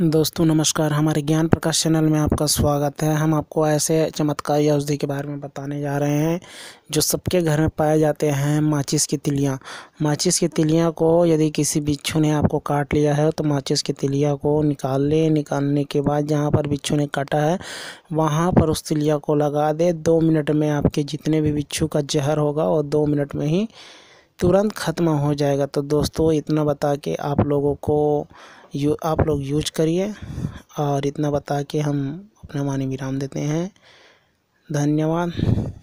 दोस्तों नमस्कार हमारे ज्ञान प्रकाश चैनल में आपका स्वागत है हम आपको ऐसे चमत्कारी औषधि के बारे में बताने जा रहे हैं जो सबके घर में पाए जाते हैं माचिस की तिलियाँ माचिस की तिलियाँ को यदि किसी बिच्छू ने आपको काट लिया है तो माचिस की तिलिया को निकाल लें निकालने के बाद जहाँ पर बिच्छू ने काटा है वहाँ पर उस तिलिया को लगा दे दो मिनट में आपके जितने भी बिच्छू का जहर होगा वो दो मिनट में ही तुरंत ख़त्म हो जाएगा तो दोस्तों इतना बता के आप लोगों को यू आप लोग यूज करिए और इतना बता के हम अपना मानी विराम देते हैं धन्यवाद